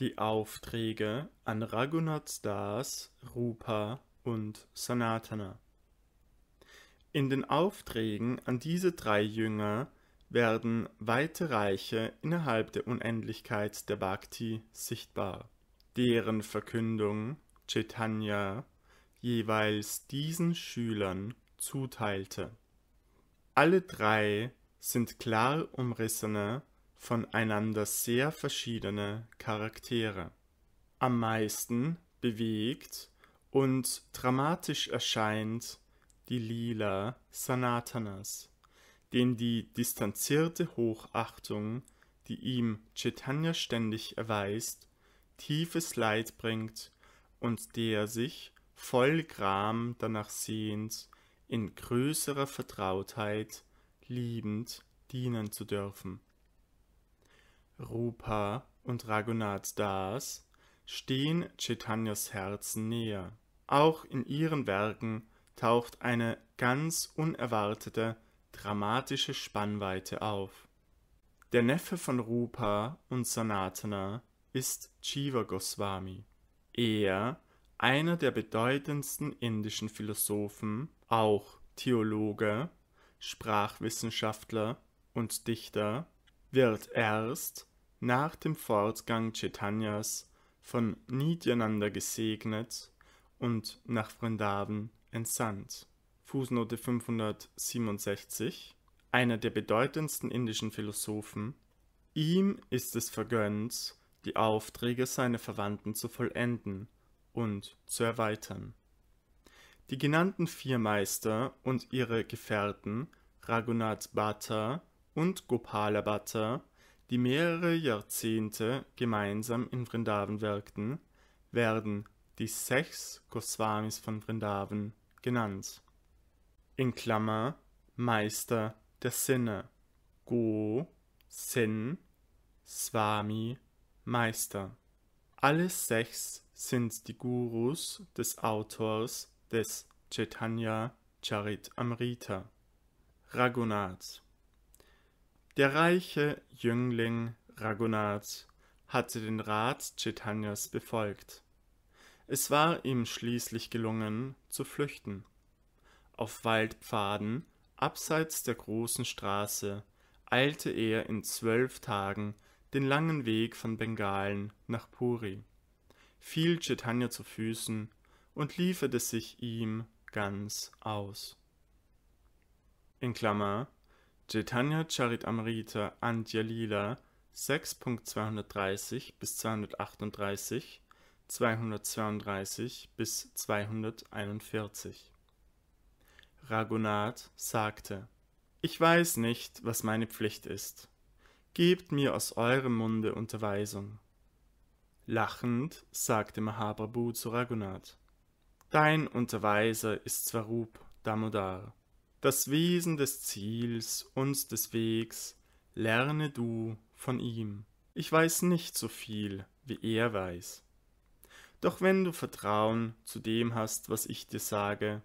die Aufträge an Raghunath Das, Rupa und Sanatana. In den Aufträgen an diese drei Jünger werden weite Reiche innerhalb der Unendlichkeit der Bhakti sichtbar, deren Verkündung Chaitanya jeweils diesen Schülern zuteilte. Alle drei sind klar umrissene voneinander sehr verschiedene Charaktere. Am meisten bewegt und dramatisch erscheint die Lila Sanatanas, den die distanzierte Hochachtung, die ihm Chaitanya ständig erweist, tiefes Leid bringt und der sich voll Gram danach sehnt, in größerer Vertrautheit liebend dienen zu dürfen. Rupa und Raghunath Das stehen Chaitanyas Herzen näher. Auch in ihren Werken taucht eine ganz unerwartete, dramatische Spannweite auf. Der Neffe von Rupa und Sanatana ist Jiva Goswami. Er, einer der bedeutendsten indischen Philosophen, auch Theologe, Sprachwissenschaftler und Dichter, wird erst nach dem Fortgang Chaitanyas von Nityananda gesegnet und nach Vrindavan entsandt. Fußnote 567, einer der bedeutendsten indischen Philosophen, ihm ist es vergönnt, die Aufträge seiner Verwandten zu vollenden und zu erweitern. Die genannten vier Meister und ihre Gefährten Raghunath Bhatta und Gopala Bhatta die mehrere Jahrzehnte gemeinsam in Vrindavan wirkten, werden die sechs Goswamis von Vrindavan genannt. In Klammer Meister der Sinne. Go, Sin, Swami, Meister. Alle sechs sind die Gurus des Autors des Chaitanya Charit Amrita, Raghunath. Der reiche Jüngling Raghunath hatte den Rat Chaitanyas befolgt. Es war ihm schließlich gelungen, zu flüchten. Auf Waldpfaden, abseits der großen Straße, eilte er in zwölf Tagen den langen Weg von Bengalen nach Puri, fiel Chaitanya zu Füßen und lieferte sich ihm ganz aus. In Klammer Chaitanya Charitamrita Anjalila 6.230 bis 238, 232 bis 241 Raghunath sagte, Ich weiß nicht, was meine Pflicht ist. Gebt mir aus eurem Munde Unterweisung. Lachend sagte Mahaprabhu zu Raghunath, Dein Unterweiser ist Swarup Damodar. Das Wesen des Ziels, und des Wegs, lerne du von ihm. Ich weiß nicht so viel, wie er weiß. Doch wenn du Vertrauen zu dem hast, was ich dir sage,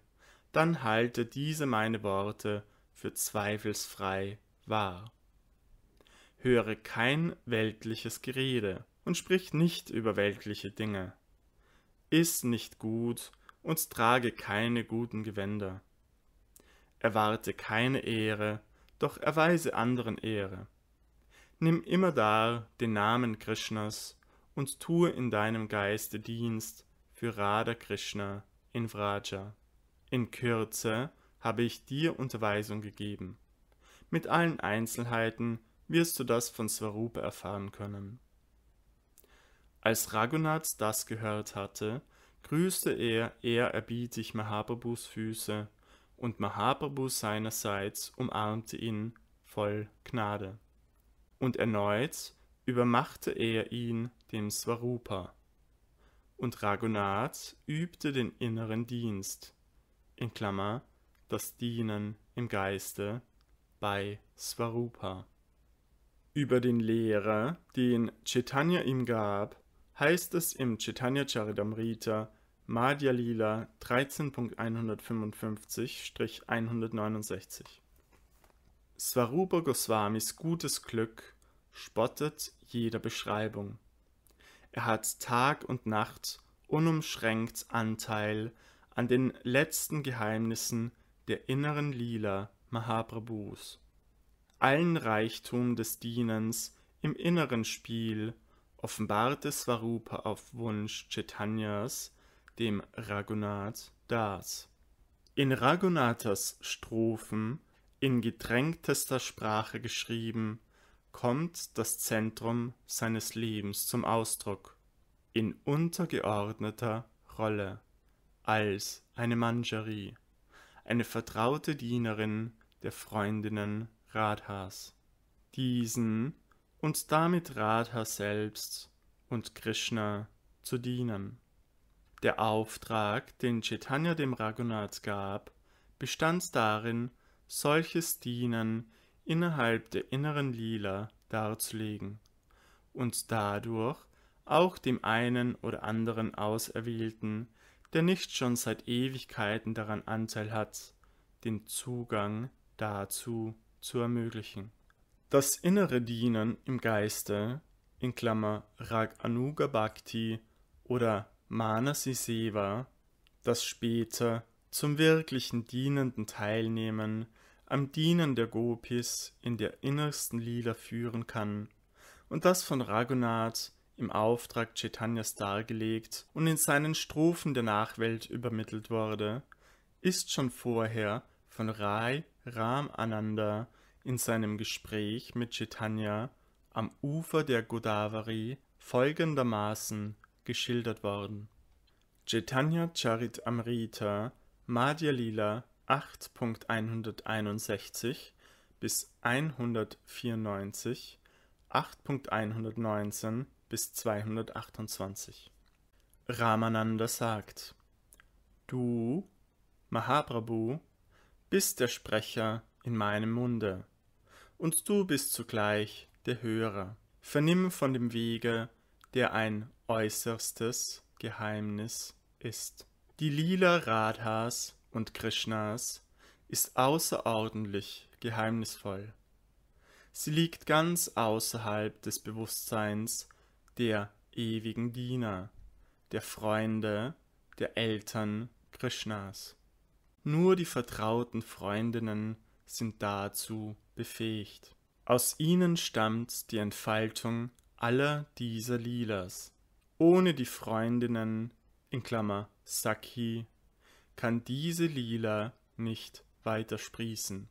dann halte diese meine Worte für zweifelsfrei wahr. Höre kein weltliches Gerede und sprich nicht über weltliche Dinge. Iss nicht gut und trage keine guten Gewänder Erwarte keine Ehre, doch erweise anderen Ehre. Nimm immerdar den Namen Krishnas und tue in deinem Geiste Dienst für Radha Krishna in Vraja. In Kürze habe ich dir Unterweisung gegeben. Mit allen Einzelheiten wirst du das von Swarupa erfahren können. Als Raghunath das gehört hatte, grüßte er ehrerbietig Mahaprabhus Füße und Mahaprabhu seinerseits umarmte ihn voll Gnade. Und erneut übermachte er ihn dem Swarupa. Und Raghunath übte den inneren Dienst, in Klammer, das Dienen im Geiste bei Swarupa. Über den Lehrer, den Chaitanya ihm gab, heißt es im Chaitanya Charidamrita Madhya Lila 13.155-169 Swarupa Goswamis gutes Glück spottet jeder Beschreibung. Er hat Tag und Nacht unumschränkt Anteil an den letzten Geheimnissen der inneren Lila Mahaprabhus. Allen Reichtum des Dienens im inneren Spiel offenbarte Swarupa auf Wunsch Chaitanyas dem Raghunath Das. In Raghunathas Strophen, in gedrängtester Sprache geschrieben, kommt das Zentrum seines Lebens zum Ausdruck, in untergeordneter Rolle, als eine Manjari, eine vertraute Dienerin der Freundinnen Radhas. Diesen und damit Radha selbst und Krishna zu dienen. Der Auftrag, den Chaitanya dem Raghunath gab, bestand darin, solches Dienen innerhalb der inneren Lila darzulegen und dadurch auch dem einen oder anderen Auserwählten, der nicht schon seit Ewigkeiten daran Anteil hat, den Zugang dazu zu ermöglichen. Das innere Dienen im Geiste, in Klammer Anuga Bhakti oder Manasiseva, das später zum wirklichen dienenden Teilnehmen am Dienen der Gopis in der innersten Lila führen kann und das von Raghunath im Auftrag Chaitanyas dargelegt und in seinen Strophen der Nachwelt übermittelt wurde, ist schon vorher von Rai Ram Ananda in seinem Gespräch mit Chaitanya am Ufer der Godavari folgendermaßen geschildert worden. Chaitanya Charit Amrita Madhya Lila 8.161 bis 194, 8.119 bis 228. Ramananda sagt, Du, Mahaprabhu, bist der Sprecher in meinem Munde, und du bist zugleich der Hörer. Vernimm von dem Wege der ein äußerstes Geheimnis ist. Die Lila Radhas und Krishnas ist außerordentlich geheimnisvoll. Sie liegt ganz außerhalb des Bewusstseins der ewigen Diener, der Freunde, der Eltern Krishnas. Nur die vertrauten Freundinnen sind dazu befähigt. Aus ihnen stammt die Entfaltung aller dieser Lilas. Ohne die Freundinnen in Klammer Saki kann diese Lila nicht weiter sprießen.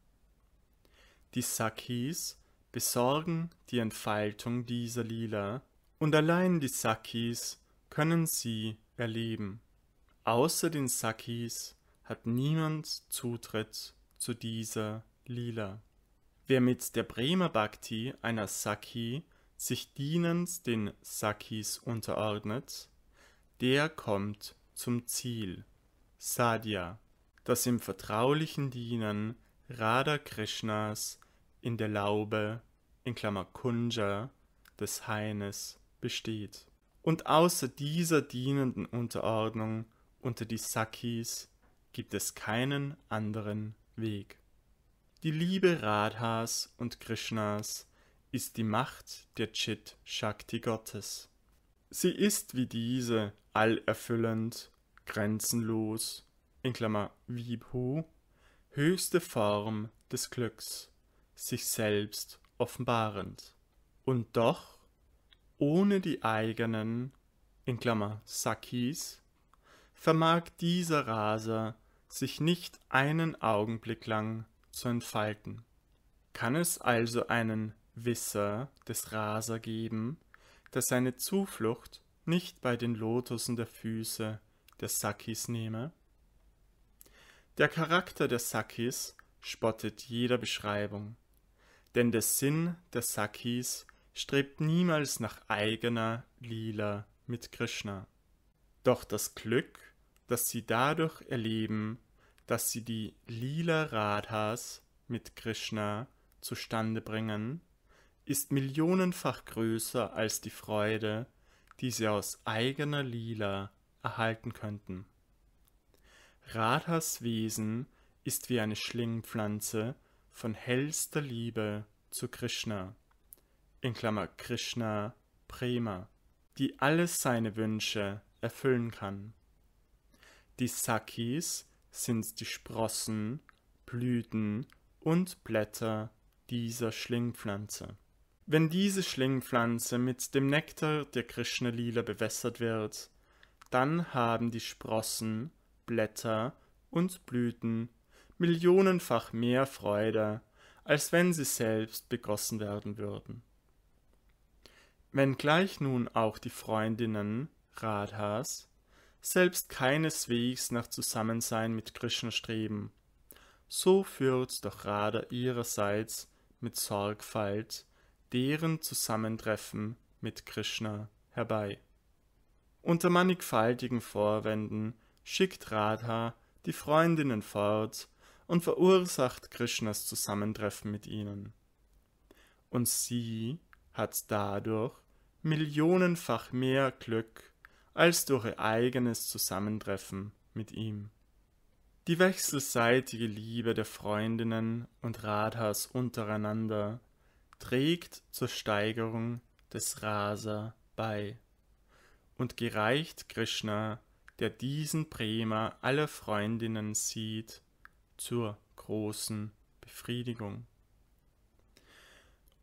Die Sakis besorgen die Entfaltung dieser Lila und allein die Sakis können sie erleben. Außer den Sakis hat niemand Zutritt zu dieser Lila. Wer mit der Bremer Bhakti einer Saki sich dienend den Sakis unterordnet, der kommt zum Ziel. Sadhya, das im vertraulichen Dienen Radha Krishnas in der Laube in Klammer Kunja des Haines besteht. Und außer dieser dienenden Unterordnung unter die Sakis gibt es keinen anderen Weg. Die Liebe Radhas und Krishnas ist die Macht der Chit Shakti Gottes. Sie ist wie diese allerfüllend, grenzenlos, in Klammer Vibhu, höchste Form des Glücks, sich selbst offenbarend. Und doch ohne die eigenen, in Klammer Sakis, vermag dieser Raser sich nicht einen Augenblick lang zu entfalten. Kann es also einen Wisser des Rasa geben, der seine Zuflucht nicht bei den Lotussen der Füße der Sakis nehme? Der Charakter der Sakis spottet jeder Beschreibung, denn der Sinn der Sakis strebt niemals nach eigener Lila mit Krishna. Doch das Glück, das sie dadurch erleben, dass sie die Lila Radhas mit Krishna zustande bringen, ist millionenfach größer als die Freude, die sie aus eigener Lila erhalten könnten. Radhas Wesen ist wie eine Schlingpflanze von hellster Liebe zu Krishna, in Klammer Krishna Prema, die alles seine Wünsche erfüllen kann. Die Sakis sind die Sprossen, Blüten und Blätter dieser Schlingpflanze. Wenn diese Schlingpflanze mit dem Nektar der Krishna-Lila bewässert wird, dann haben die Sprossen, Blätter und Blüten millionenfach mehr Freude, als wenn sie selbst begossen werden würden. Wenngleich nun auch die Freundinnen, Radhas, selbst keineswegs nach Zusammensein mit Krishna streben, so führt doch Radha ihrerseits mit Sorgfalt deren Zusammentreffen mit Krishna herbei. Unter mannigfaltigen Vorwänden schickt Radha die Freundinnen fort und verursacht Krishnas Zusammentreffen mit ihnen. Und sie hat dadurch millionenfach mehr Glück als durch ihr eigenes Zusammentreffen mit ihm. Die wechselseitige Liebe der Freundinnen und Radhas untereinander trägt zur Steigerung des Rasa bei. Und gereicht Krishna, der diesen Prema aller Freundinnen sieht, zur großen Befriedigung.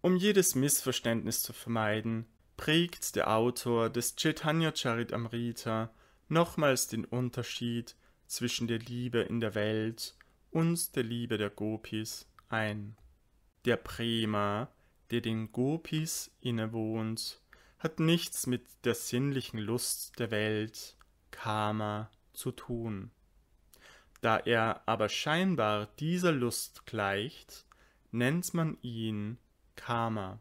Um jedes Missverständnis zu vermeiden, prägt der Autor des Chaitanya Charitamrita nochmals den Unterschied zwischen der Liebe in der Welt und der Liebe der Gopis ein. Der Prema der den Gopis innewohnt, hat nichts mit der sinnlichen Lust der Welt, Karma, zu tun. Da er aber scheinbar dieser Lust gleicht, nennt man ihn Karma.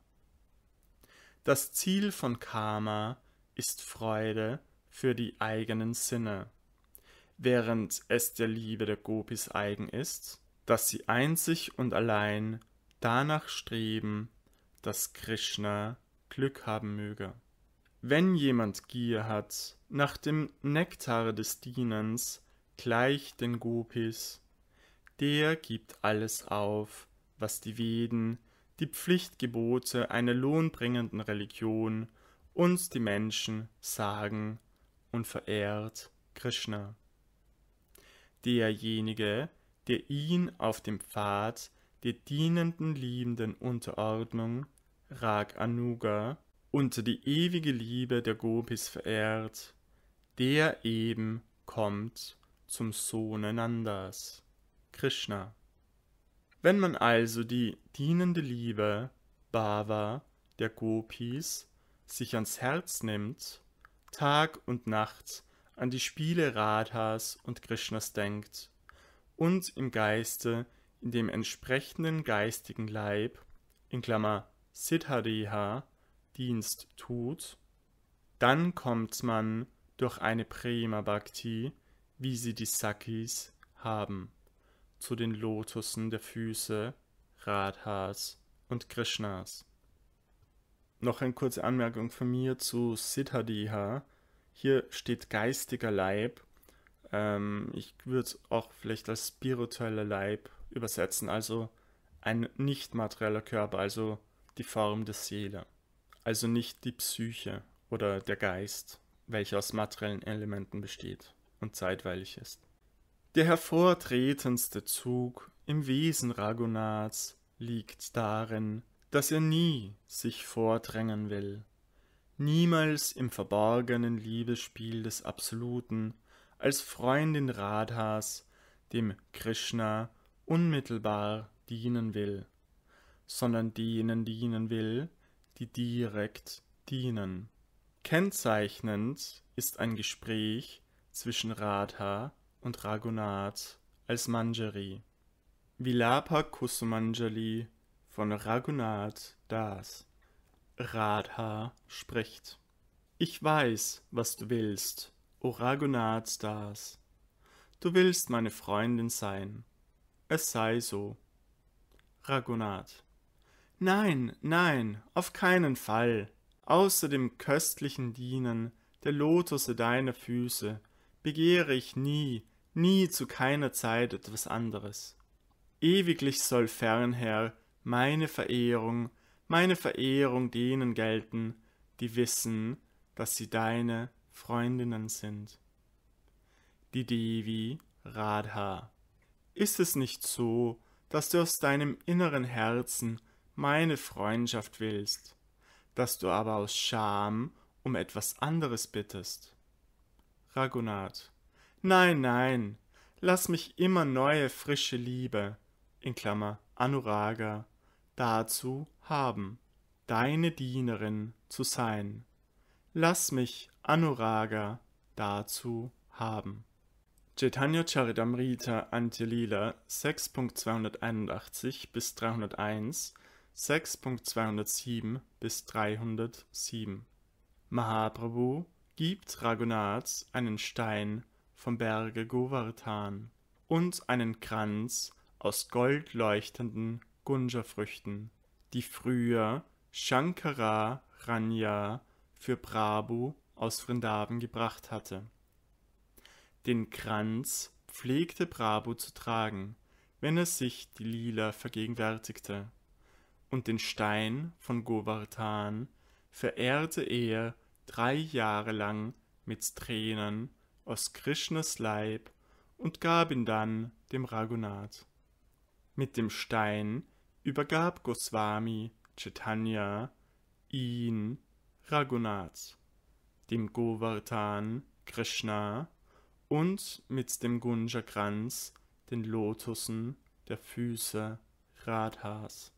Das Ziel von Karma ist Freude für die eigenen Sinne, während es der Liebe der Gopis eigen ist, dass sie einzig und allein danach streben, dass Krishna Glück haben möge. Wenn jemand Gier hat, nach dem Nektar des Dienens, gleich den Gopis, der gibt alles auf, was die Veden, die Pflichtgebote einer lohnbringenden Religion uns die Menschen sagen und verehrt Krishna. Derjenige, der ihn auf dem Pfad der dienenden liebenden Unterordnung Rag Anuga und die ewige Liebe der Gopis verehrt, der eben kommt zum Sohne Nandas, Krishna. Wenn man also die dienende Liebe, Bhava, der Gopis sich ans Herz nimmt, Tag und Nacht an die Spiele Radhas und Krishnas denkt und im Geiste in dem entsprechenden geistigen Leib, in Klammer Siddhariha Dienst tut, dann kommt man durch eine Prema Bhakti, wie sie die Sakis haben, zu den Lotussen der Füße, Radhas und Krishnas. Noch eine kurze Anmerkung von mir zu Siddhadiha. Hier steht geistiger Leib. Ähm, ich würde es auch vielleicht als spiritueller Leib übersetzen, also ein nicht materieller Körper, also die Form der Seele, also nicht die Psyche oder der Geist, welcher aus materiellen Elementen besteht und zeitweilig ist. Der hervortretendste Zug im Wesen Raghunats liegt darin, dass er nie sich vordrängen will, niemals im verborgenen Liebesspiel des Absoluten als Freundin Radhas, dem Krishna, unmittelbar dienen will sondern denen dienen will, die direkt dienen. Kennzeichnend ist ein Gespräch zwischen Radha und Raghunath als Manjari. Vilapa Kusumanjali von Raghunath Das. Radha spricht. Ich weiß, was du willst, o Raghunath Das. Du willst meine Freundin sein. Es sei so. Raghunath. Nein, nein, auf keinen Fall. Außer dem köstlichen Dienen der Lotusse deiner Füße begehre ich nie, nie zu keiner Zeit etwas anderes. Ewiglich soll fernher meine Verehrung, meine Verehrung denen gelten, die wissen, dass sie deine Freundinnen sind. Die Devi Radha. Ist es nicht so, dass du aus deinem inneren Herzen meine Freundschaft willst, dass du aber aus Scham um etwas anderes bittest. Raghunath. Nein, nein, lass mich immer neue, frische Liebe, in Klammer, Anuraga, dazu haben, deine Dienerin zu sein. Lass mich, Anuraga, dazu haben. Chaitanya Charitamrita Antilila 6.281 bis 301 6.207 bis 307 Mahaprabhu gibt Raghunath einen Stein vom Berge Govardhan und einen Kranz aus goldleuchtenden Gunja-Früchten, die früher Shankara Ranya für Prabhu aus Vrindavan gebracht hatte. Den Kranz pflegte Prabhu zu tragen, wenn er sich die Lila vergegenwärtigte und den Stein von Govartan verehrte er drei Jahre lang mit Tränen aus Krishnas Leib und gab ihn dann dem Raghunath. Mit dem Stein übergab Goswami Chaitanya ihn Raghunath, dem Govartan Krishna und mit dem Gunjakranz den Lotussen der Füße Radhas.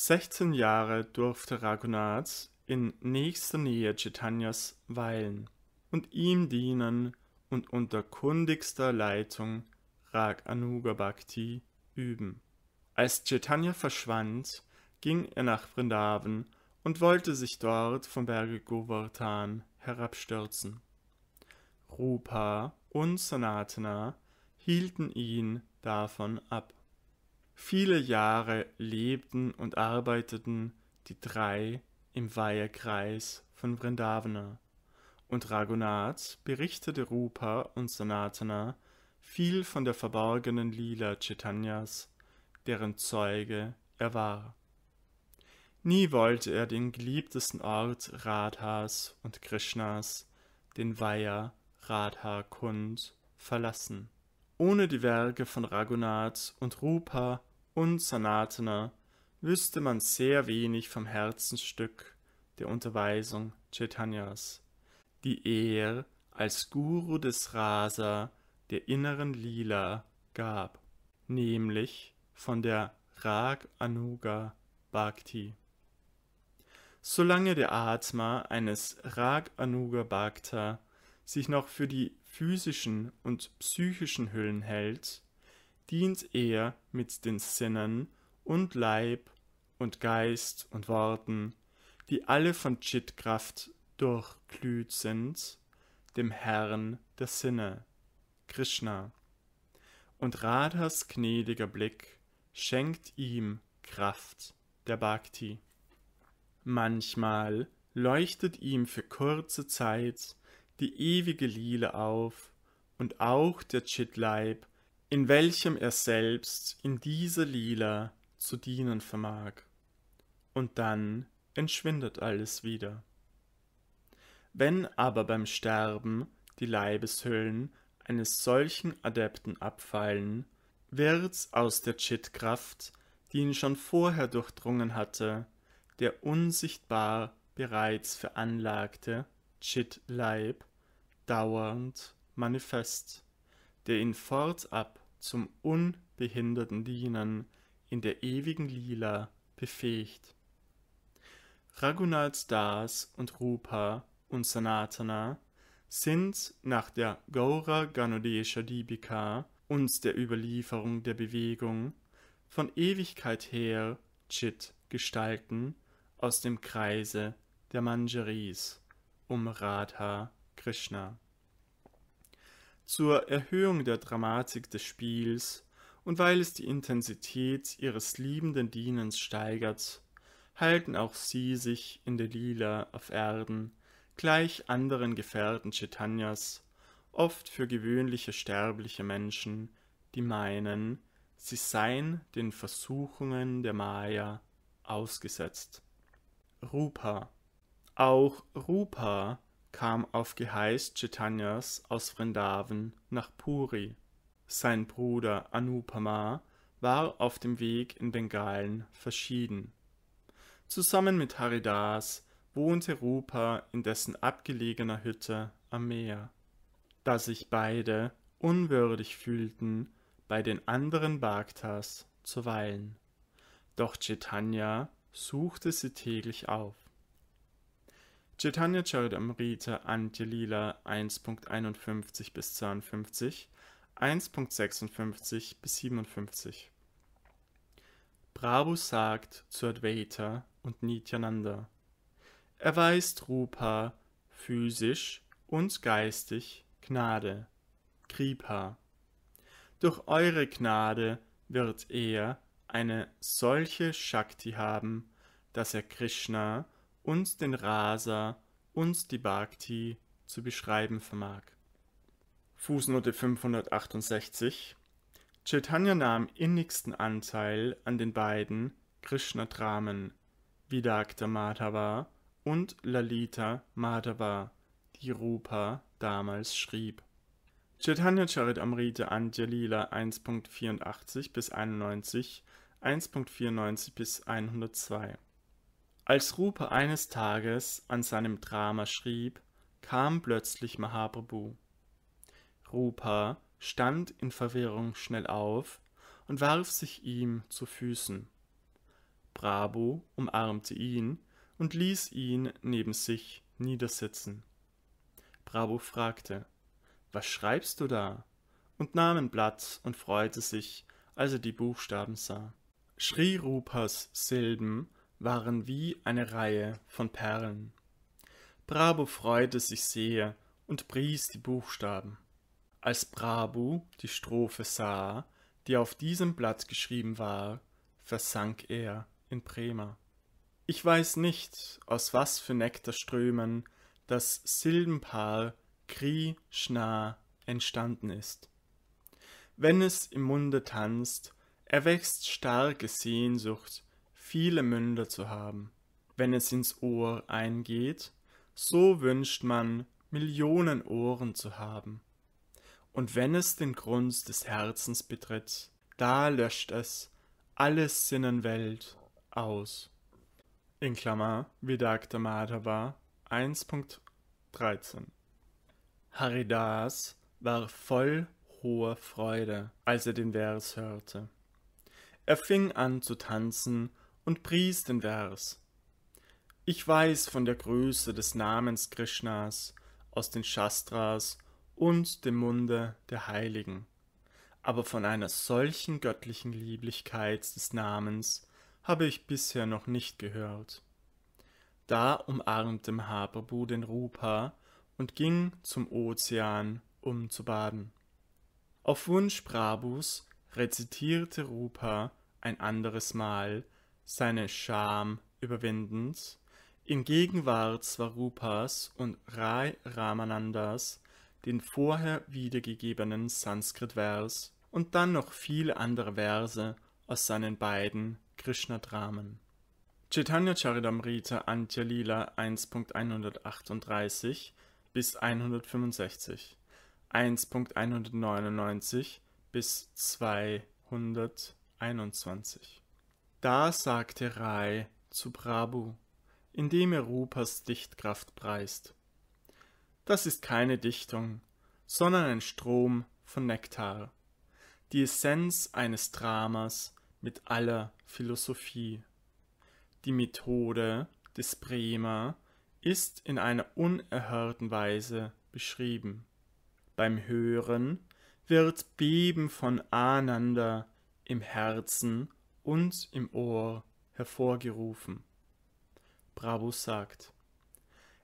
16 Jahre durfte Raghunath in nächster Nähe Chaitanyas weilen und ihm dienen und unter kundigster Leitung Rag Anuga Bhakti üben. Als Chaitanya verschwand, ging er nach Vrindavan und wollte sich dort vom Berge Govardhan herabstürzen. Rupa und Sanatana hielten ihn davon ab. Viele Jahre lebten und arbeiteten die drei im Weihekreis von Vrindavana, und Raghunath berichtete Rupa und Sanatana viel von der verborgenen Lila Chaitanyas, deren Zeuge er war. Nie wollte er den geliebtesten Ort Radhas und Krishnas, den Weiher Radha Kund, verlassen. Ohne die Werke von Raghunath und Rupa und Sanatana wüsste man sehr wenig vom Herzensstück der Unterweisung Chaitanyas, die er als Guru des Rasa der inneren Lila gab, nämlich von der Rag Anuga Bhakti. Solange der Atma eines Rag Anuga Bhakta sich noch für die physischen und psychischen Hüllen hält, dient er mit den Sinnen und Leib und Geist und Worten, die alle von Chitkraft durchglüht sind, dem Herrn der Sinne, Krishna. Und Radhas gnädiger Blick schenkt ihm Kraft der Bhakti. Manchmal leuchtet ihm für kurze Zeit die ewige Liele auf, und auch der Chitleib in welchem er selbst in dieser Lila zu dienen vermag, und dann entschwindet alles wieder. Wenn aber beim Sterben die Leibeshüllen eines solchen Adepten abfallen, wird's aus der Chitkraft, die ihn schon vorher durchdrungen hatte, der unsichtbar bereits veranlagte Chit-Leib dauernd manifest, der ihn fortab zum unbehinderten Dienen in der ewigen Lila befähigt. Raghunath Das und Rupa und Sanatana sind nach der Gaura Ganodesha Deepika und der Überlieferung der Bewegung von Ewigkeit her Chit Gestalten aus dem Kreise der Manjaris um Radha Krishna zur Erhöhung der Dramatik des Spiels und weil es die Intensität ihres liebenden Dienens steigert, halten auch sie sich in der Lila auf Erden, gleich anderen Gefährten Chaitanyas, oft für gewöhnliche sterbliche Menschen, die meinen, sie seien den Versuchungen der Maya ausgesetzt. Rupa. Auch Rupa kam auf Geheiß Chaitanyas aus Vrindavan nach Puri. Sein Bruder Anupama war auf dem Weg in Bengalen verschieden. Zusammen mit Haridas wohnte Rupa in dessen abgelegener Hütte am Meer. Da sich beide unwürdig fühlten, bei den anderen Bhaktas zu weilen. Doch Chaitanya suchte sie täglich auf. Chaitanya Charitamrita Antilila 1.51 bis 52, 1.56 bis 57. Prabhu sagt zu Advaita und Nityananda, er weist Rupa physisch und geistig Gnade, Kripa. Durch eure Gnade wird er eine solche Shakti haben, dass er Krishna und den Rasa, und die Bhakti zu beschreiben vermag. Fußnote 568 Chaitanya nahm innigsten Anteil an den beiden Krishna-Dramen Vidakta Madhava und Lalita Madhava, die Rupa damals schrieb. Chaitanya Charitamrita Anjalila 1.84 bis 91, 1.94 bis 102 als Rupa eines Tages an seinem Drama schrieb, kam plötzlich Mahaprabhu. Rupa stand in Verwirrung schnell auf und warf sich ihm zu Füßen. Prabhu umarmte ihn und ließ ihn neben sich niedersitzen. Prabhu fragte, was schreibst du da? und nahm ein Blatt und freute sich, als er die Buchstaben sah. Schrie Rupas Silben waren wie eine Reihe von Perlen. Brabu freute sich sehr und pries die Buchstaben. Als Brabu die Strophe sah, die auf diesem Blatt geschrieben war, versank er in Bremer. Ich weiß nicht, aus was für Nektarströmen das Silbenpaar Kri Schna entstanden ist. Wenn es im Munde tanzt, erwächst starke Sehnsucht viele Münder zu haben, wenn es ins Ohr eingeht, so wünscht man Millionen Ohren zu haben. Und wenn es den Grund des Herzens betritt, da löscht es alles Sinnenwelt aus. In Klammer Vidakta Madhava 1.13 Haridas war voll hoher Freude, als er den Vers hörte. Er fing an zu tanzen und pries den Vers. Ich weiß von der Größe des Namens Krishnas aus den Shastras und dem Munde der Heiligen. Aber von einer solchen göttlichen Lieblichkeit des Namens habe ich bisher noch nicht gehört. Da umarmte Mahaprabhu den Rupa und ging zum Ozean, um zu baden. Auf Wunsch Prabhus rezitierte Rupa ein anderes Mal seine Scham überwindend, in Gegenwart Svarupas und Rai Ramanandas den vorher wiedergegebenen Sanskrit-Vers und dann noch viele andere Verse aus seinen beiden Krishna-Dramen. Chaitanya Charidamrita Antya Lila 1.138 bis 165, 1.199 bis 221. Da sagte Rai zu Prabhu, indem er Rupas Dichtkraft preist. Das ist keine Dichtung, sondern ein Strom von Nektar, die Essenz eines Dramas mit aller Philosophie. Die Methode des Prema ist in einer unerhörten Weise beschrieben. Beim Hören wird Beben von Ananda im Herzen uns im Ohr hervorgerufen. Brabus sagt,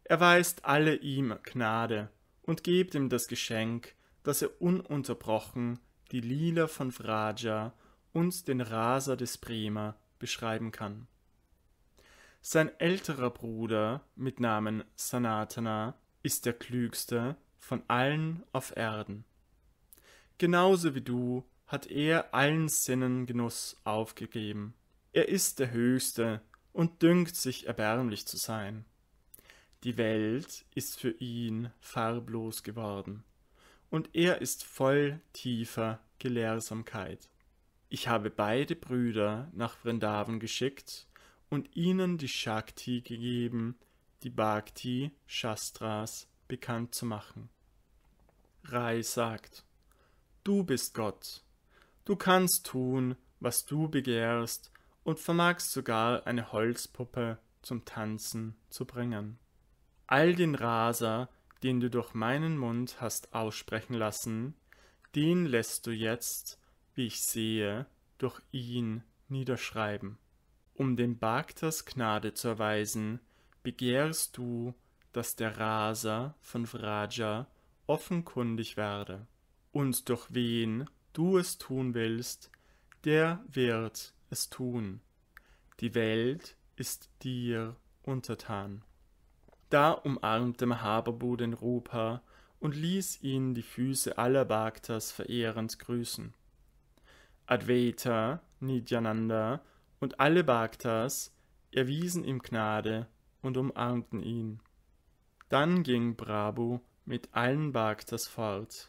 Erweist alle ihm Gnade und gebt ihm das Geschenk, dass er ununterbrochen die Lila von Vraja und den Raser des Bremer beschreiben kann. Sein älterer Bruder mit Namen Sanatana ist der klügste von allen auf Erden. Genauso wie du hat er allen Sinnen Genuss aufgegeben. Er ist der Höchste und dünkt sich erbärmlich zu sein. Die Welt ist für ihn farblos geworden, und er ist voll tiefer Gelehrsamkeit. Ich habe beide Brüder nach Vrindavan geschickt und ihnen die Shakti gegeben, die Bhakti Shastras bekannt zu machen. Rai sagt, du bist Gott, Du kannst tun, was du begehrst und vermagst sogar eine Holzpuppe zum Tanzen zu bringen. All den Raser, den du durch meinen Mund hast aussprechen lassen, den lässt du jetzt, wie ich sehe, durch ihn niederschreiben. Um dem Bagdas Gnade zu erweisen, begehrst du, dass der Raser von Vraja offenkundig werde. Und durch wen du es tun willst, der wird es tun. Die Welt ist dir untertan. Da umarmte Mahababu den Rupa und ließ ihn die Füße aller Bhaktas verehrend grüßen. Advaita, Nityananda und alle Bhaktas erwiesen ihm Gnade und umarmten ihn. Dann ging Prabhu mit allen Bhaktas fort.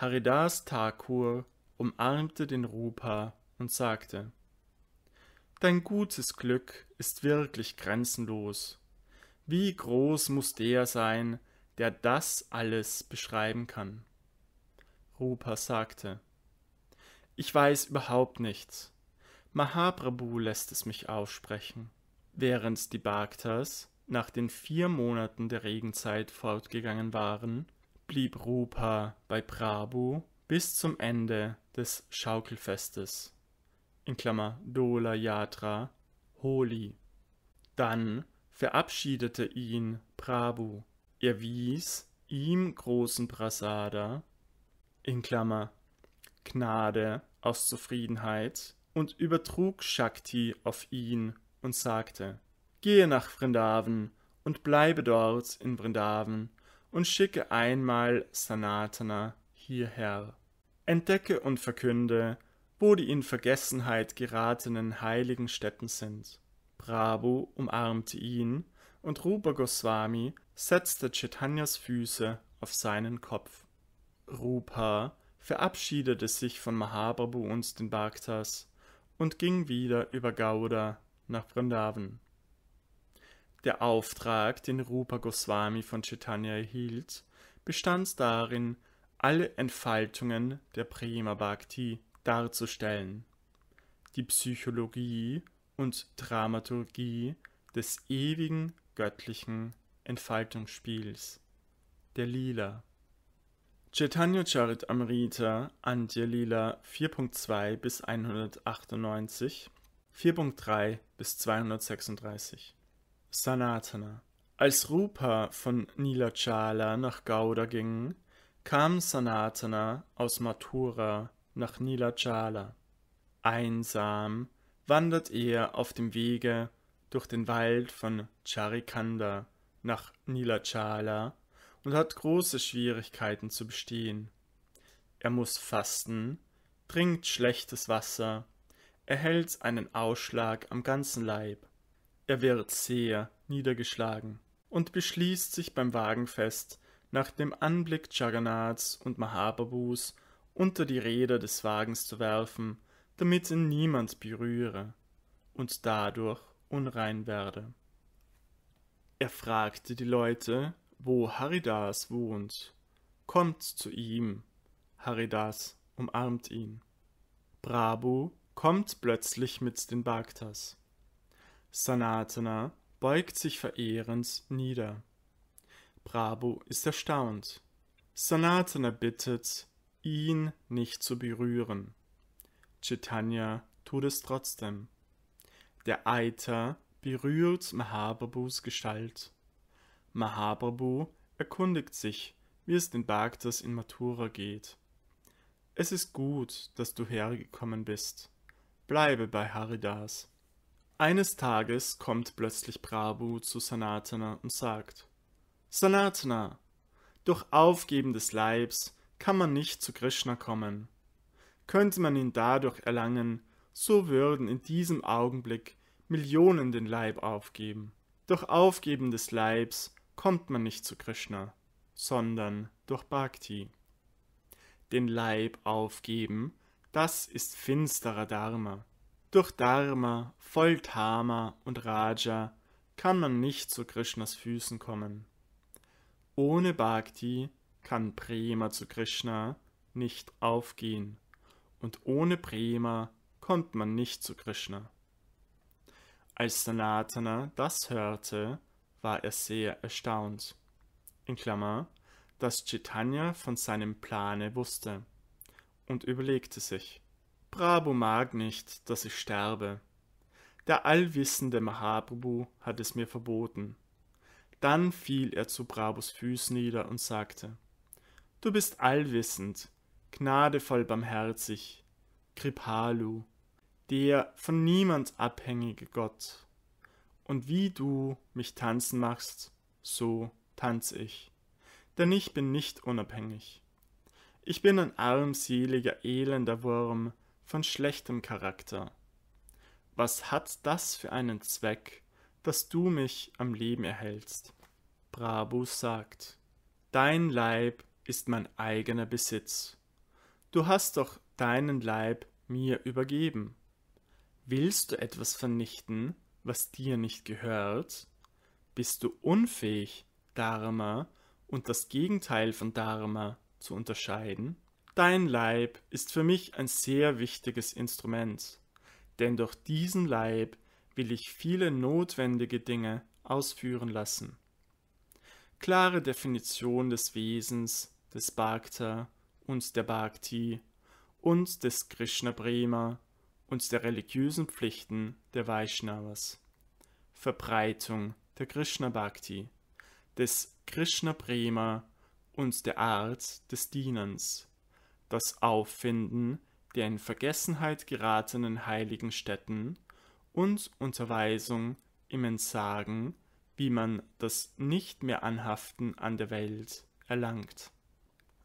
Haridas Thakur umarmte den Rupa und sagte, Dein gutes Glück ist wirklich grenzenlos. Wie groß muss der sein, der das alles beschreiben kann? Rupa sagte, Ich weiß überhaupt nichts. Mahaprabhu lässt es mich aussprechen. Während die Bhaktas nach den vier Monaten der Regenzeit fortgegangen waren, blieb Rupa bei Prabhu bis zum Ende des Schaukelfestes in Klammer Dola Yatra Holi. Dann verabschiedete ihn Prabhu. Er wies ihm großen Prasada in Klammer Gnade aus Zufriedenheit und übertrug Shakti auf ihn und sagte: Gehe nach Vrindavan und bleibe dort in Vrindavan und schicke einmal Sanatana hierher. Entdecke und verkünde, wo die in Vergessenheit geratenen heiligen Stätten sind. Prabhu umarmte ihn und Rupa Goswami setzte Chaitanyas Füße auf seinen Kopf. Rupa verabschiedete sich von Mahabrabhu und den Bhaktas und ging wieder über Gauda nach Vrindavan. Der Auftrag, den Rupa Goswami von Chaitanya erhielt, bestand darin, alle Entfaltungen der Prima Bhakti darzustellen. Die Psychologie und Dramaturgie des ewigen göttlichen Entfaltungsspiels, der Lila. Chaitanya Charit Amrita, Antya Lila 4.2 bis 198, 4.3 bis 236. Sanatana. Als Rupa von Nilachala nach Gauda ging, kam Sanatana aus Mathura nach Nilachala. Einsam wandert er auf dem Wege durch den Wald von Charikanda nach Nilachala und hat große Schwierigkeiten zu bestehen. Er muss fasten, trinkt schlechtes Wasser, erhält einen Ausschlag am ganzen Leib. Er wird sehr niedergeschlagen und beschließt sich beim Wagenfest, nach dem Anblick Jagannaths und Mahababus unter die Räder des Wagens zu werfen, damit ihn niemand berühre und dadurch unrein werde. Er fragte die Leute, wo Haridas wohnt. Kommt zu ihm. Haridas umarmt ihn. Prabhu kommt plötzlich mit den Bhaktas. Sanatana beugt sich verehrend nieder. Prabhu ist erstaunt. Sanatana bittet, ihn nicht zu berühren. Chaitanya tut es trotzdem. Der Eiter berührt Mahaprabhus Gestalt. Mahaprabhu erkundigt sich, wie es den Bhaktas in Mathura geht. Es ist gut, dass du hergekommen bist. Bleibe bei Haridas. Eines Tages kommt plötzlich Prabhu zu Sanatana und sagt, Sanatana, durch Aufgeben des Leibs kann man nicht zu Krishna kommen. Könnte man ihn dadurch erlangen, so würden in diesem Augenblick Millionen den Leib aufgeben. Durch Aufgeben des Leibs kommt man nicht zu Krishna, sondern durch Bhakti. Den Leib aufgeben, das ist finsterer Dharma. Durch Dharma, voll Voltama und Raja kann man nicht zu Krishnas Füßen kommen. Ohne Bhakti kann Prema zu Krishna nicht aufgehen und ohne Prema kommt man nicht zu Krishna. Als Sanatana das hörte, war er sehr erstaunt. In Klammer, dass Chaitanya von seinem Plane wusste und überlegte sich, Brabo mag nicht, dass ich sterbe. Der allwissende Mahaprabhu hat es mir verboten. Dann fiel er zu Brabos Füßen nieder und sagte, Du bist allwissend, gnadevoll barmherzig, Kripalu, der von niemand abhängige Gott. Und wie du mich tanzen machst, so tanze ich, denn ich bin nicht unabhängig. Ich bin ein armseliger, elender Wurm, von schlechtem Charakter. Was hat das für einen Zweck, dass du mich am Leben erhältst? Brabus sagt, Dein Leib ist mein eigener Besitz. Du hast doch deinen Leib mir übergeben. Willst du etwas vernichten, was dir nicht gehört? Bist du unfähig, Dharma und das Gegenteil von Dharma zu unterscheiden? Dein Leib ist für mich ein sehr wichtiges Instrument, denn durch diesen Leib will ich viele notwendige Dinge ausführen lassen. Klare Definition des Wesens des Bhakta und der Bhakti und des Krishna Brema und der religiösen Pflichten der Vaishnavas. Verbreitung der Krishna Bhakti, des Krishna Brema und der Art des Dienens das Auffinden der in Vergessenheit geratenen heiligen Stätten und Unterweisung im Entsagen, wie man das nicht mehr anhaften an der Welt erlangt.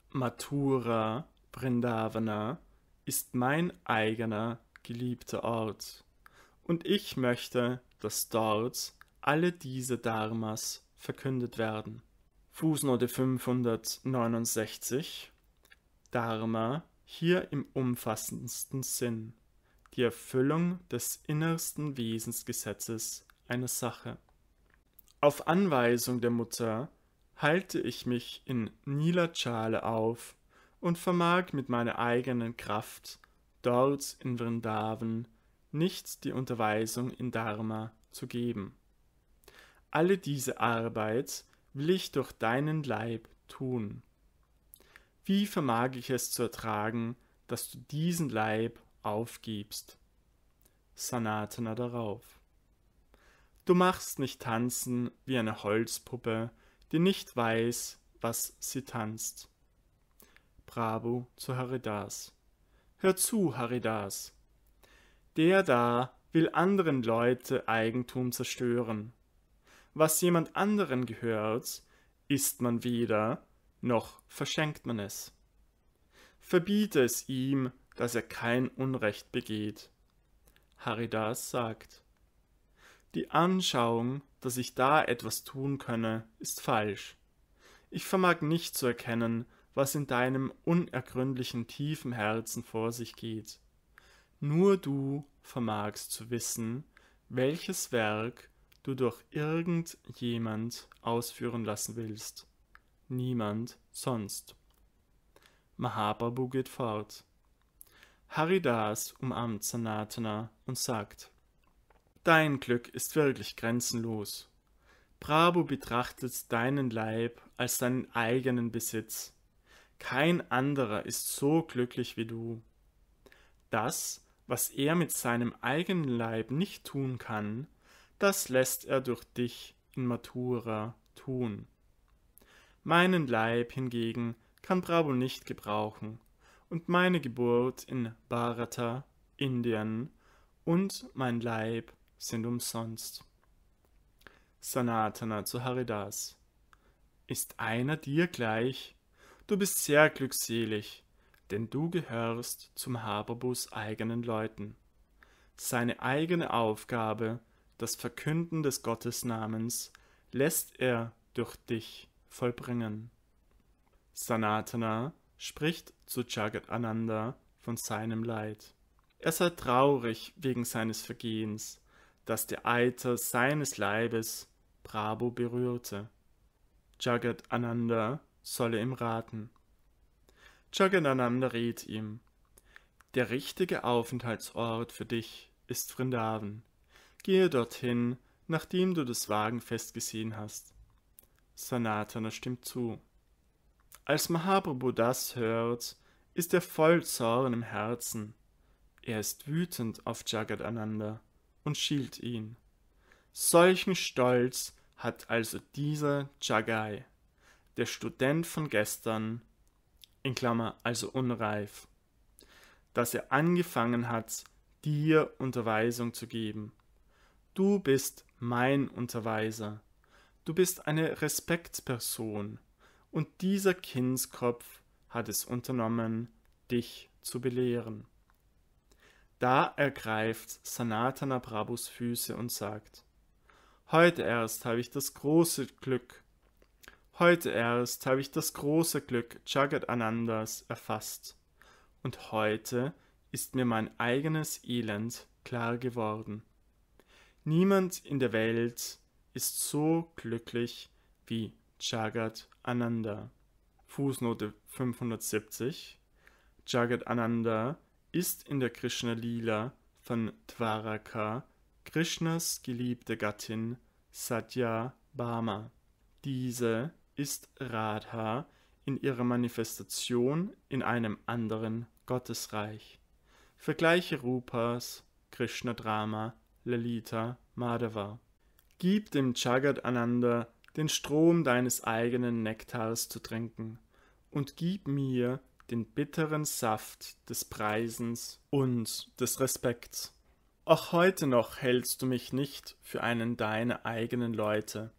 Mathura, Brindavana, ist mein eigener geliebter Ort, und ich möchte, dass dort alle diese Dharmas verkündet werden. Fußnote 569 Dharma hier im umfassendsten Sinn, die Erfüllung des innersten Wesensgesetzes einer Sache. Auf Anweisung der Mutter halte ich mich in Nilachale auf und vermag mit meiner eigenen Kraft dort in Vrindavan nicht die Unterweisung in Dharma zu geben. Alle diese Arbeit will ich durch deinen Leib tun. Wie vermag ich es zu ertragen, dass du diesen Leib aufgibst? Sanatana darauf. Du machst nicht tanzen wie eine Holzpuppe, die nicht weiß, was sie tanzt. Prabhu zu Haridas. Hör zu, Haridas. Der da will anderen Leute Eigentum zerstören. Was jemand anderen gehört, ist man weder noch verschenkt man es. Verbiete es ihm, dass er kein Unrecht begeht. Haridas sagt, die Anschauung, dass ich da etwas tun könne, ist falsch. Ich vermag nicht zu erkennen, was in deinem unergründlichen tiefen Herzen vor sich geht. Nur du vermagst zu wissen, welches Werk du durch irgendjemand ausführen lassen willst niemand sonst. Mahaprabhu geht fort. Haridas umarmt Sanatana und sagt, Dein Glück ist wirklich grenzenlos. Prabhu betrachtet deinen Leib als deinen eigenen Besitz. Kein anderer ist so glücklich wie du. Das, was er mit seinem eigenen Leib nicht tun kann, das lässt er durch dich in Mathura tun. Meinen Leib hingegen kann Brabo nicht gebrauchen, und meine Geburt in Bharata, Indien, und mein Leib sind umsonst. Sanatana zu Haridas. Ist einer dir gleich? Du bist sehr glückselig, denn du gehörst zum Haberbus eigenen Leuten. Seine eigene Aufgabe, das Verkünden des Gottesnamens, lässt er durch dich vollbringen. Sanatana spricht zu Jagat Ananda von seinem Leid. Er sei traurig wegen seines Vergehens, das der Eiter seines Leibes Brabo berührte. Jagat Ananda solle ihm raten. Jagat Ananda riet ihm, der richtige Aufenthaltsort für dich ist Vrindavan. Gehe dorthin, nachdem du das Wagenfest gesehen hast. Sanatana stimmt zu. Als Mahaprabhu das hört, ist er voll Zorn im Herzen. Er ist wütend auf Jagadananda und schielt ihn. Solchen Stolz hat also dieser Jagai, der Student von gestern, in Klammer also unreif, dass er angefangen hat, dir Unterweisung zu geben. Du bist mein Unterweiser. Du bist eine Respektsperson, und dieser Kindskopf hat es unternommen, dich zu belehren. Da ergreift Sanatana Prabhus Füße und sagt, Heute erst habe ich das große Glück, heute erst habe ich das große Glück Jagat Anandas erfasst, und heute ist mir mein eigenes Elend klar geworden. Niemand in der Welt ist so glücklich wie Jagat Ananda. Fußnote 570 Jagat Ananda ist in der Krishna Lila von Dwaraka Krishnas geliebte Gattin Satya Bhama. Diese ist Radha in ihrer Manifestation in einem anderen Gottesreich. Vergleiche Rupas Krishna Drama Lalita Madhava. Gib dem Jagat Ananda den Strom deines eigenen Nektars zu trinken und gib mir den bitteren Saft des Preisens und des Respekts. Auch heute noch hältst du mich nicht für einen deiner eigenen Leute.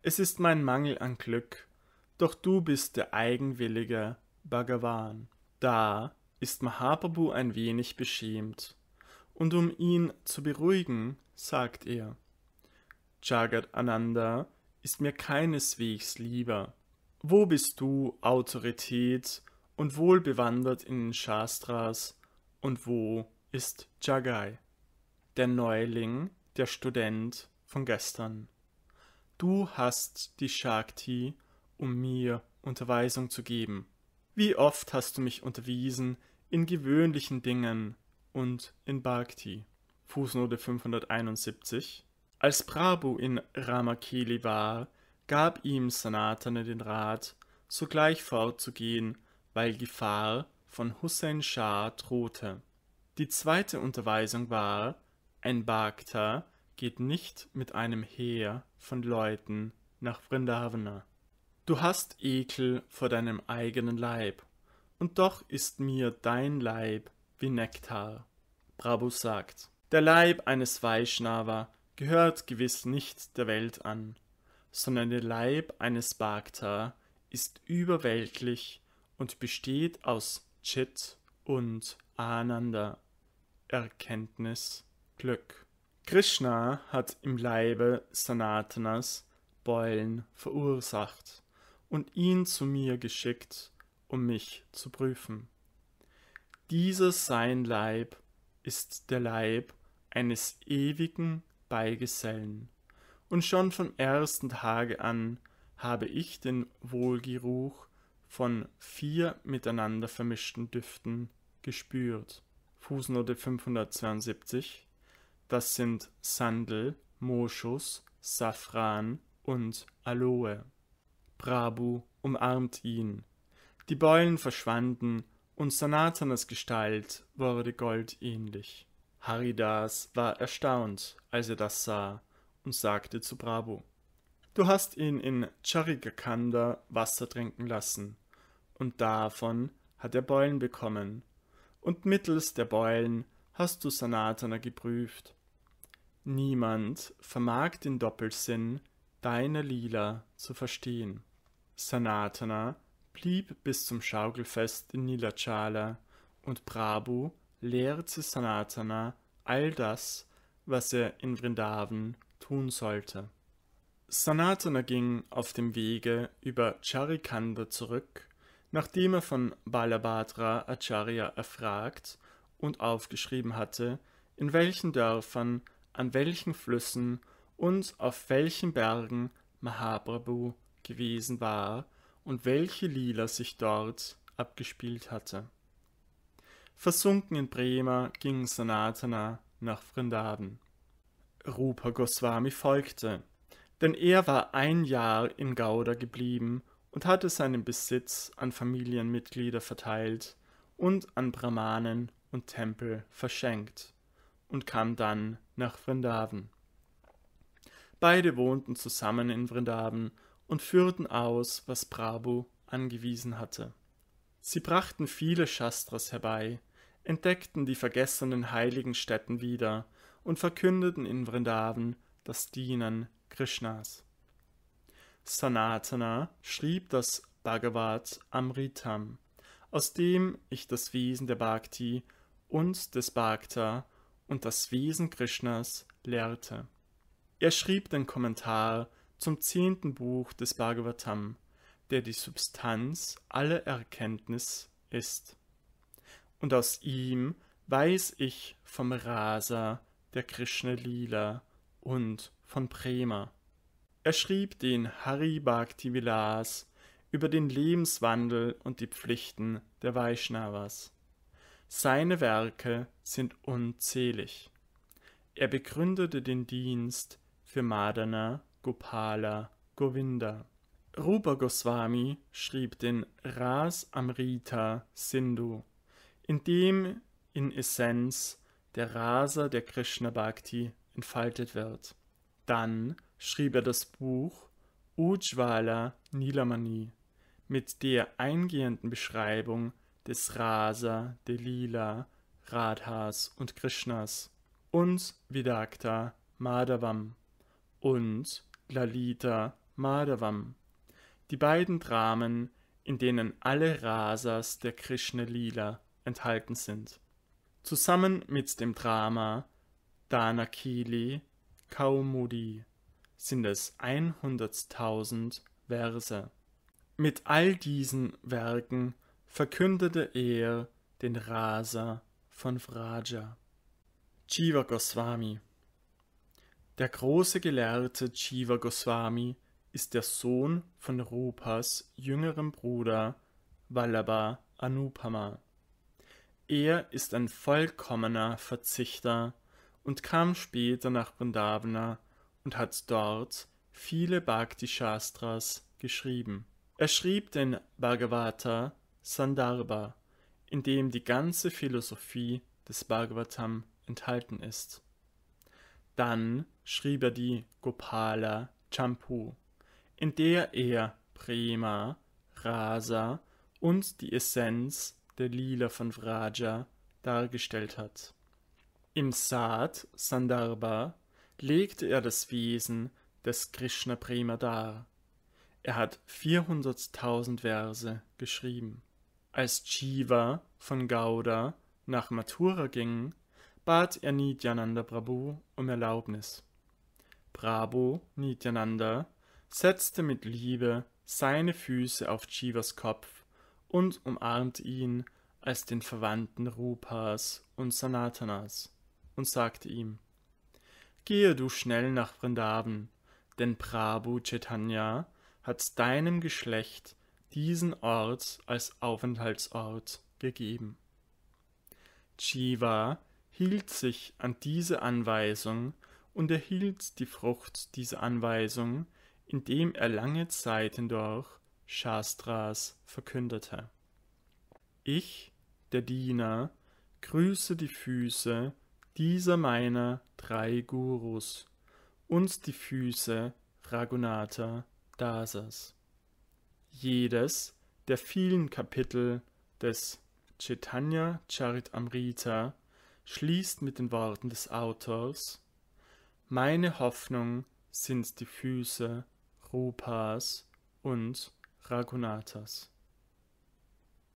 Es ist mein Mangel an Glück, doch du bist der eigenwillige Bhagavan. Da ist Mahaprabhu ein wenig beschämt, und um ihn zu beruhigen, sagt er, Jagat Ananda, ist mir keineswegs lieber. Wo bist du, Autorität, und wohlbewandert in den Shastras, und wo ist Jagai, der Neuling, der Student von gestern? Du hast die Shakti, um mir Unterweisung zu geben. Wie oft hast du mich unterwiesen in gewöhnlichen Dingen und in Bhakti? Fußnote 571 als Prabhu in Ramakeli war, gab ihm Sanatana den Rat, sogleich fortzugehen, weil Gefahr von Hussein Shah drohte. Die zweite Unterweisung war, ein Bhakta geht nicht mit einem Heer von Leuten nach Vrindavana. Du hast Ekel vor deinem eigenen Leib, und doch ist mir dein Leib wie Nektar. Prabhu sagt, der Leib eines Vaishnava gehört gewiss nicht der Welt an, sondern der Leib eines Bhakta ist überweltlich und besteht aus Chit und Ananda, Erkenntnis, Glück. Krishna hat im Leibe Sanatanas Beulen verursacht und ihn zu mir geschickt, um mich zu prüfen. Dieser sein Leib ist der Leib eines ewigen beigesellen. Und schon vom ersten Tage an habe ich den Wohlgeruch von vier miteinander vermischten Düften gespürt. Fußnote 572. Das sind Sandel, Moschus, Safran und Aloe. Brabu umarmt ihn. Die Beulen verschwanden und Sanatanas Gestalt wurde goldähnlich. Haridas war erstaunt, als er das sah, und sagte zu Brabo, Du hast ihn in Charigakanda Wasser trinken lassen, und davon hat er Beulen bekommen, und mittels der Beulen hast du Sanatana geprüft. Niemand vermag den Doppelsinn deiner Lila zu verstehen. Sanatana blieb bis zum Schaukelfest in Nilachala, und Prabhu lehrte Sanatana all das, was er in Vrindavan tun sollte. Sanatana ging auf dem Wege über Charikanda zurück, nachdem er von Balabhadra Acharya erfragt und aufgeschrieben hatte, in welchen Dörfern, an welchen Flüssen und auf welchen Bergen Mahabrabhu gewesen war und welche Lila sich dort abgespielt hatte. Versunken in Prema ging Sanatana nach Vrindavan. Rupa Goswami folgte, denn er war ein Jahr in Gauda geblieben und hatte seinen Besitz an Familienmitglieder verteilt und an Brahmanen und Tempel verschenkt und kam dann nach Vrindavan. Beide wohnten zusammen in Vrindavan und führten aus, was Prabhu angewiesen hatte. Sie brachten viele Shastras herbei, entdeckten die vergessenen heiligen Stätten wieder und verkündeten in Vrindavan das Dienen Krishnas. Sanatana schrieb das Bhagavat Amritam, aus dem ich das Wesen der Bhakti und des Bhakta und das Wesen Krishnas lehrte. Er schrieb den Kommentar zum zehnten Buch des Bhagavatam, der die Substanz aller Erkenntnis ist und aus ihm weiß ich vom Rasa, der Krishna Lila und von Prema. Er schrieb den Hari Bhakti Vilas über den Lebenswandel und die Pflichten der Vaishnavas. Seine Werke sind unzählig. Er begründete den Dienst für Madana, Gopala, Govinda. Rupa Goswami schrieb den Ras Amrita Sindhu in dem in Essenz der Rasa der Krishna Bhakti entfaltet wird. Dann schrieb er das Buch Ujwala Nilamani mit der eingehenden Beschreibung des Rasa, der Lila, Radhas und Krishnas und Vidakta Madhavam und Lalita Madhavam, die beiden Dramen, in denen alle Rasas der Krishna-Lila enthalten sind. Zusammen mit dem Drama Danakili Kaumudi sind es 100.000 Verse. Mit all diesen Werken verkündete er den Rasa von Vraja. Jiva Goswami Der große Gelehrte Jiva Goswami ist der Sohn von Rupas jüngerem Bruder Vallabha Anupama. Er ist ein vollkommener Verzichter und kam später nach Vrindavan und hat dort viele Bhakti Shastras geschrieben. Er schrieb den Bhagavata Sandarbha, in dem die ganze Philosophie des Bhagavatam enthalten ist. Dann schrieb er die Gopala Champu, in der er Prema, Rasa und die Essenz der Lila von Vraja, dargestellt hat. Im Saat Sandarbha legte er das Wesen des Krishna Prema dar. Er hat 400.000 Verse geschrieben. Als Jiva von Gauda nach Mathura ging, bat er Nityananda Prabhu um Erlaubnis. Prabhu, Nityananda, setzte mit Liebe seine Füße auf Jivas Kopf und umarmt ihn als den Verwandten Rupas und Sanatanas und sagte ihm, Gehe du schnell nach Vrindavan, denn Prabhu Chaitanya hat deinem Geschlecht diesen Ort als Aufenthaltsort gegeben. Shiva hielt sich an diese Anweisung und erhielt die Frucht dieser Anweisung, indem er lange Zeit hindurch Shastras verkündete. Ich, der Diener, grüße die Füße dieser meiner drei Gurus und die Füße Raghunatha Dasas. Jedes der vielen Kapitel des Chaitanya Charitamrita schließt mit den Worten des Autors Meine Hoffnung sind die Füße Rupas und Raghunathas.